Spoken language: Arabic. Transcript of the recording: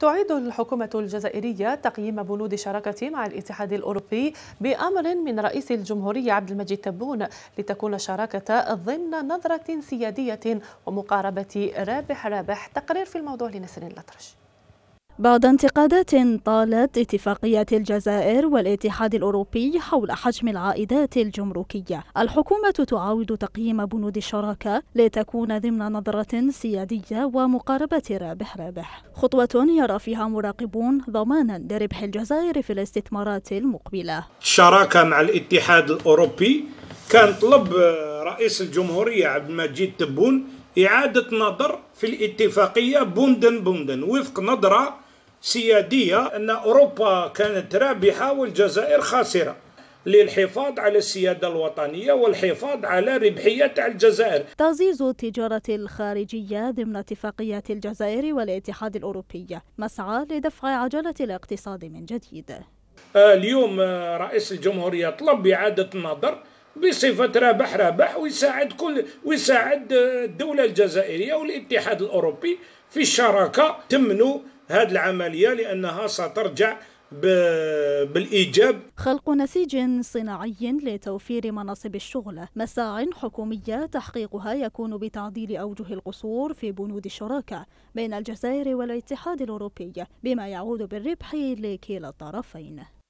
تعيد الحكومة الجزائرية تقييم بنود الشراكة مع الاتحاد الأوروبي بأمر من رئيس الجمهورية عبد المجيد تبون لتكون الشراكة ضمن نظرة سيادية ومقاربة رابح رابح تقرير في الموضوع لنسرين الأطرش بعد انتقادات طالت اتفاقية الجزائر والاتحاد الأوروبي حول حجم العائدات الجمركية الحكومة تعاود تقييم بنود الشراكة لتكون ضمن نظرة سيادية ومقاربة رابح رابح خطوة يرى فيها مراقبون ضمانا لربح الجزائر في الاستثمارات المقبلة الشراكة مع الاتحاد الأوروبي كان طلب رئيس الجمهورية عبد المجيد تبون إعادة نظر في الاتفاقية بوندن بوندن وفق نظرة سيادية أن أوروبا كانت رابحة والجزائر خاسرة للحفاظ على السيادة الوطنية والحفاظ على ربحية الجزائر تعزيز التجارة الخارجية ضمن اتفاقيات الجزائر والاتحاد الأوروبي مسعى لدفع عجلة الاقتصاد من جديد اليوم رئيس الجمهورية طلب إعادة النظر بصفة رابح رابح ويساعد كل ويساعد الدولة الجزائرية والاتحاد الأوروبي في الشراكة تمنوا هذه العملية لأنها سترجع بالإيجاب خلق نسيج صناعي لتوفير مناصب الشغل مساع حكومية تحقيقها يكون بتعديل أوجه القصور في بنود الشراكة بين الجزائر والاتحاد الأوروبي بما يعود بالربح لكلا الطرفين